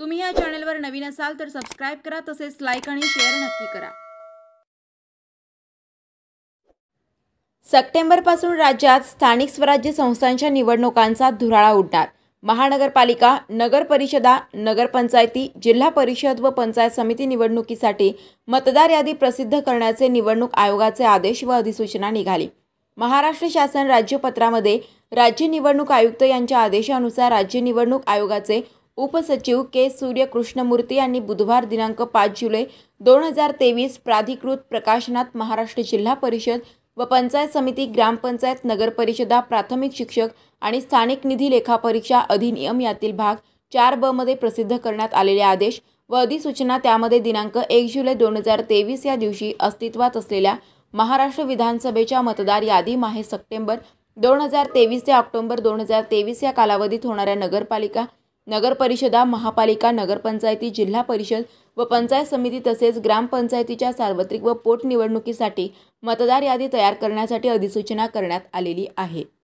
तुम्ही या चॅनलवर नवीन असाल तर सबस्क्राईब करा तसेच लाईक आणि शेअर नक्की करा सप्टेंबरपासून राज्यात स्थानिक स्वराज्य संस्थांच्या निवडणुकांचा धुराळा उडणार महानगरपालिका नगर परिषदा नगरपंचायती जिल्हा परिषद व पंचायत समिती निवडणुकीसाठी मतदार यादी प्रसिद्ध करण्याचे निवडणूक आयोगाचे आदेश व अधिसूचना निघाली महाराष्ट्र शासन राज्यपत्रामध्ये राज्य निवडणूक आयुक्त यांच्या आदेशानुसार राज्य निवडणूक आयोगाचे उपसचिव के सूर्यकृष्णमूर्ती यांनी बुधवार दिनांक पाच जुलै दोन हजार तेवीस प्राधिकृत प्रकाशनात महाराष्ट्र जिल्हा परिषद व पंचायत समिती ग्रामपंचायत नगरपरिषदा प्राथमिक शिक्षक आणि स्थानिक निधी लेखापरीक्षा अधिनियम यातील भाग चार बमध्ये प्रसिद्ध करण्यात आलेले आदेश व अधिसूचना त्यामध्ये दिनांक एक जुलै दोन हजार तेवीस या दिवशी अस्तित्वात असलेल्या महाराष्ट्र विधानसभेच्या मतदार यादी माहे सप्टेंबर दोन हजार तेवीस ते ऑक्टोबर दोन हजार तेवीस या कालावधीत होणाऱ्या नगरपालिका नगरपरिषदा महापालिका नगरपंचायती जिल्हा परिषद व पंचायत समिती तसेच ग्रामपंचायतीच्या सार्वत्रिक व पोटनिवडणुकीसाठी मतदार यादी तयार करण्यासाठी अधिसूचना करण्यात आलेली आहे